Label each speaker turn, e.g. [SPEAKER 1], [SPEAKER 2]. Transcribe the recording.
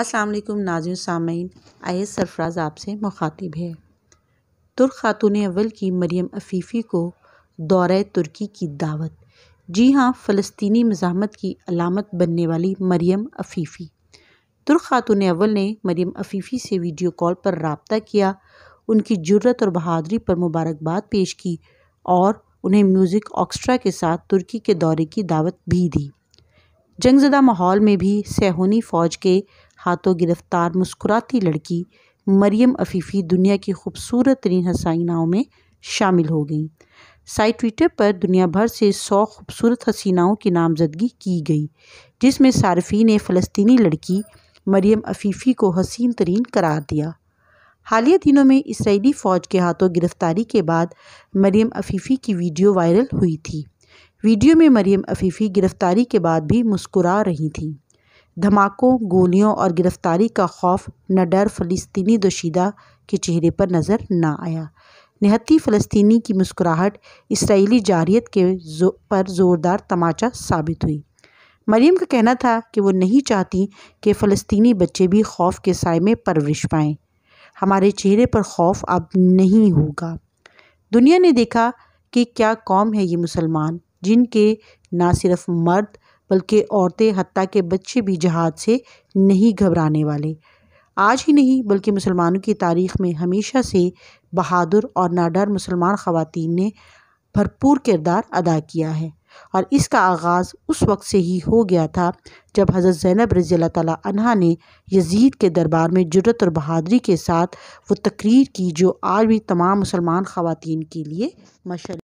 [SPEAKER 1] अस्सलाम वालेकुम नाजिन सामीन आयत सरफराज आपसे मुखातिब है तुर्क खातून अव्वल की मरियम अफ़ीफ़ी को दौरे तुर्की की दावत जी हाँ फ़लस्तनी मजामत की अलामत बनने वाली मरियम अफ़ीफ़ी तुर्क खातून अव्वल ने मरियम अफ़ीफ़ी से वीडियो कॉल पर रबता किया उनकी जुर्रत और बहादरी पर मुबारकबाद पेश की और उन्हें म्यूज़िक ऑक्स्ट्रा के साथ तुर्की के दौरे की दावत भी दी जंगजदा माहौल में भी सहूनी फ़ौज के हाथों गिरफ्तार मुस्कुराती लड़की मरियम अफ़ीफ़ी दुनिया की खूबसूरत तरीन हसीनाओं में शामिल हो गई साइट ट्विटर पर दुनिया भर से सौ खूबसूरत हसीनाओं की नामजदगी की गई जिसमें सार्फी ने फ़लस्तनी लड़की मरियम अफ़ीफ़ी को हसीन तरीन करार दिया हालिया दिनों में इसराइली फ़ौज के हाथों गिरफ्तारी के बाद मरियम अफ़ीफ़ी की वीडियो वायरल हुई थी वीडियो में मरियम अफ़ीफ़ी गिरफ्तारी के बाद भी मुस्कुरा रही थीं धमाकों गोलियों और गिरफ्तारी का खौफ न डर फलस्तनी दोशीदा के चेहरे पर नज़र न आया निहत्थी फलस्तनी की मुस्कुराहट इसराइली जारियत के जो, पर ज़ोरदार तमाचा साबित हुई मरीम का कहना था कि वो नहीं चाहती कि फ़लस्तनी बच्चे भी खौफ के साय में परवरिश पाएँ हमारे चेहरे पर खौफ अब नहीं होगा दुनिया ने देखा कि क्या कौम है ये मुसलमान जिनके ना सिर्फ मर्द बल्कि औरतें हती के बच्चे भी जहाज से नहीं घबराने वाले आज ही नहीं बल्कि मुसलमानों की तारीख़ में हमेशा से बहादुर और नाडर मुसलमान ख़वातीन ने भरपूर किरदार अदा किया है और इसका आगाज़ उस वक्त से ही हो गया था जब हज़रत ज़ैनब रज़ी तह तहा ने यजीद के दरबार में जुरत और बहादरी के साथ वो तकरीर की जो आज भी तमाम मुसलमान ख़वातीन के लिए मशर